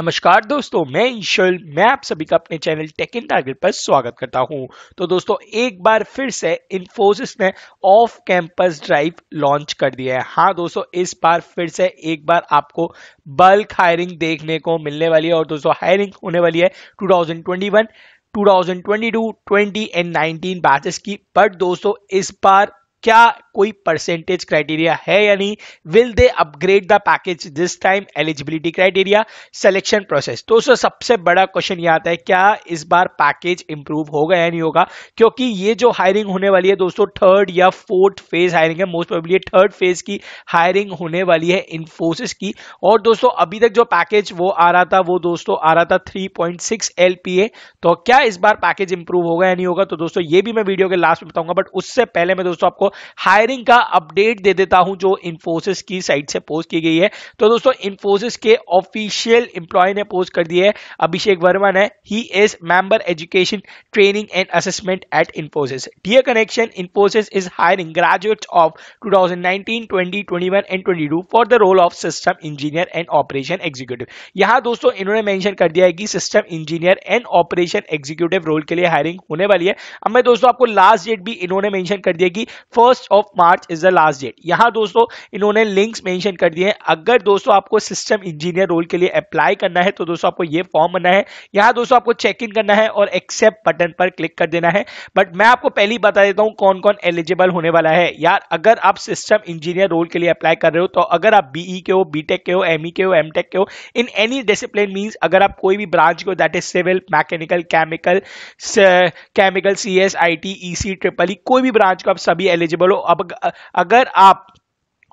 नमस्कार दोस्तों मैं ईश्वर मैं आप सभी का अपने चैनल टेक इन टारगेट पर स्वागत करता हूं तो दोस्तों एक बार फिर से इन्फोसिस ने ऑफ कैंपस ड्राइव लॉन्च कर दिया है हाँ दोस्तों इस बार फिर से एक बार आपको बल्क हायरिंग देखने को मिलने वाली है और दोस्तों हायरिंग होने वाली है 2021 2022, 20 एंड 19 बैचेस की बट दोस्तों इस बार क्या कोई परसेंटेज क्राइटेरिया है यानी will they upgrade the package this time eligibility criteria selection process तो सबसे बड़ा क्वेश्चन ये आता है क्या इस बार पैकेज इंप्रूव होगा या नहीं होगा क्योंकि ये जो हायरिंग होने वाली है दोस्तों थर्ड या फोर्थ फेज हायरिंग है मोस्ट प्रोबेबली थर्ड फेज की हायरिंग होने वाली है इन्फोसिस की और दोस्तों अभी तक जो पैकेज वो आ रहा था वो दोस्तों आ रहा था थ्री पॉइंट तो क्या इस बार पैकेज इंप्रूव होगा या नहीं होगा तो दोस्तों ये भी मैं वीडियो के लास्ट में बताऊंगा बट उससे पहले मैं दोस्तों आपको हायरिंग का अपडेट दे देता हूं जो इन्फोसिस की साइट से पोस्ट की गई है तो दोस्तों इन्फोसिस के ऑफिशियल इंप्लॉय ने पोस्ट कर दिया है अभिषेक वर्मा ने he is member education training and assessment at Infosys dear connection Infosys is hiring graduate of two thousand 21 and 22 for the role of system engineer and operation executive यहां दोस्तों इन्होंने mention कर दिया है कि system engineer and operation executive role के लिए hiring होने वाली है अब मैं दोस्तों आपको लास्ट डेट भी इन्होंने मेंशन कर दिया कि first of March is the last date यहां दोस्तों इन्होंने लिंक्स मेंशन कर दिए हैं अगर दोस्तों आपको सिस्टम इंजीनियर रोल के लिए अप्लाई करना है तो दोस्तों आपको ये फॉर्म भरना है यहां दोस्तों आपको चेक इन करना है और एक्सेप्ट बटन पर क्लिक कर देना है बट मैं आपको पहले ही बता देता हूं कौन कौन एलिजिबल होने वाला है यार अगर आप सिस्टम इंजीनियर रोल के लिए अप्लाई कर रहे हो तो अगर आप बीई e के हो बीटेक के हो एमई e के हो एमटेक के हो इन एनी डिसिप्लिन मीन अगर आप कोई भी ब्रांच के हो that is civil mechanical chemical chemical C S I T E C triple E कोई भी ब्रांच को आप सभी एलिजिबल एलिजिबल हो अब अगर आप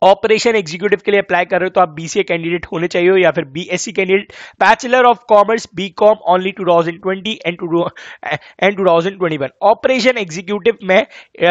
ऑपरेशन एग्जीक्यूटिव के लिए अप्लाई कर रहे हो तो आप बीसीए कैंडिडेट होने चाहिए हो या फिर BSc candidate bachelor of commerce B com only 2020 and and 2021 operation executive में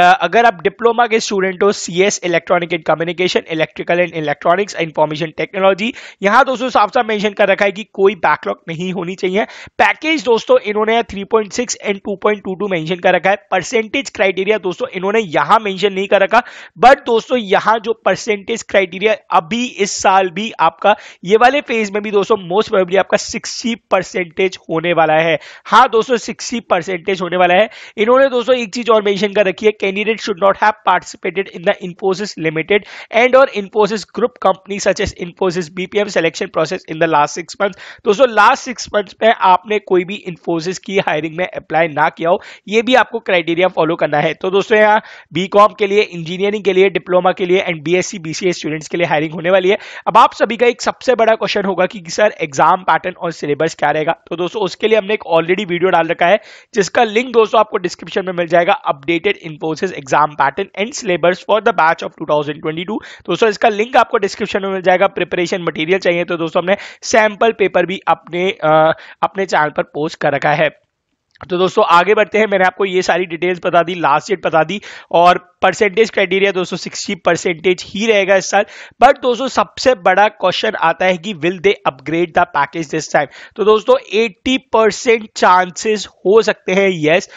अगर आप डिप्लोमा के स्टूडेंट हो CS electronic and communication electrical and electronics information technology यहां दोस्तों साफ साफ मेंशन कर रखा है कि कोई बैकलॉग नहीं होनी चाहिए पैकेज दोस्तों इन्होंने 3.6 एंड 2.22 मेंशन कर रखा है परसेंटेज क्राइटेरिया दोस्तों इन्होंने यहां मेंशन नहीं कर रखा बट दोस्तों यहां जो परसेंट परसेंटेज क्राइटेरिया अभी इस साल भी आपका ये वाले फेज में भी दोस्तों मोस्ट प्रोबेबली आपका 60 परसेंटेज होने वाला है हाँ दोस्तों 60 परसेंटेज होने वाला है इन्होंने दोस्तों एक चीज और मेंशन कर रखी है candidate should not have participated in the Infosys limited and और Infosys group company such as Infosys BPM selection process in the last six month दोस्तों लास्ट सिक्स मंथ में आपने कोई भी इन्फोसिस की हायरिंग में अप्लाई ना किया हो ये भी आपको क्राइटेरिया फॉलो करना है तो दोस्तों यहाँ बी के लिए इंजीनियरिंग के लिए डिप्लोमा के लिए एंड बी बीसीए स्टूडेंट्स के लिए हायरिंग होने वाली है अब आप सभी का एक सबसे बड़ा क्वेश्चन होगा कि सर एग्जाम पैटर्न और सिलेबस क्या रहेगा तो दोस्तों उसके लिए हमने एक ऑलरेडी वीडियो डाल रखा है जिसका लिंक दोस्तों आपको डिस्क्रिप्शन में मिल जाएगा updated Infosys exam pattern and syllabus for the batch of two दोस्तों इसका लिंक आपको डिस्क्रिप्शन में मिल जाएगा प्रिपरेशन मटीरियल चाहिए तो दोस्तों हमने सैम्पल पेपर भी अपने आ, अपने चैनल पर पोस्ट कर रखा है तो दोस्तों आगे बढ़ते हैं मैंने आपको ये सारी डिटेल्स बता दी लास्ट डेट बता दी और परसेंटेज क्राइटेरिया दोस्तों सिक्सटी परसेंटेज ही रहेगा इस साल बट दोस्तों सबसे बड़ा क्वेश्चन आता है कि will they upgrade the package this time तो दोस्तों एट्टी परसेंट चांसेस हो सकते हैं यस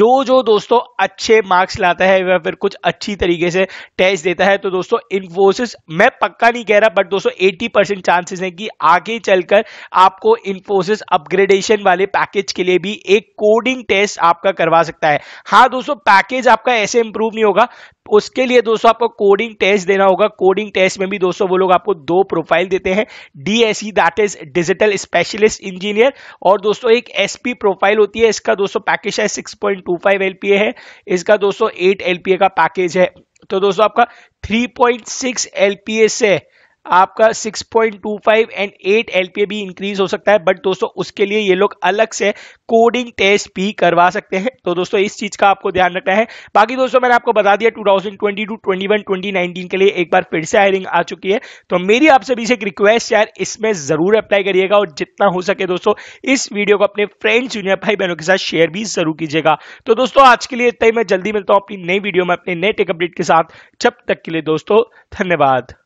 जो जो दोस्तों अच्छे मार्क्स लाता है या फिर कुछ अच्छी तरीके से टेस्ट देता है तो दोस्तों इन्फोसिस मैं पक्का नहीं कह रहा बट दोस्तों एट्टी परसेंट चांसेस हैं कि आगे चलकर आपको इन्फोसिस अपग्रेडेशन वाले पैकेज के लिए भी एक कोडिंग टेस्ट आपका करवा सकता है हाँ दोस्तों पैकेज आपका ऐसे इंप्रूव नहीं होगा उसके लिए दोस्तों आपको कोडिंग टेस्ट देना होगा कोडिंग टेस्ट में भी दोस्तों वो लोग आपको दो प्रोफाइल देते हैं DSE that is digital specialist engineer और दोस्तों एक एसपी प्रोफाइल होती है इसका दोस्तों पैकेज है 6.25 एलपीए है इसका दोस्तों 8 एलपीए का पैकेज है तो दोस्तों आपका थ्री 3.6 एलपीए से आपका 6.25 एंड 8 एलपीए भी इंक्रीज हो सकता है बट दोस्तों उसके लिए ये लोग अलग से कोडिंग टेस्ट भी करवा सकते हैं तो दोस्तों इस चीज का आपको ध्यान रखना है बाकी दोस्तों मैंने आपको बता दिया 2022, 21, 2019 के लिए एक बार फिर से हायरिंग आ चुकी है तो मेरी आप सभी से एक रिक्वेस्ट यार इसमें जरूर अप्लाई करिएगा और जितना हो सके दोस्तों इस वीडियो को अपने फ्रेंड्स जूनियर भाई बहनों के साथ शेयर भी जरूर कीजिएगा तो दोस्तों आज के लिए इतना ही मैं जल्दी मिलता हूँ अपनी नई वीडियो में अपने नए टेक अपडेट के साथ जब तक के लिए दोस्तों धन्यवाद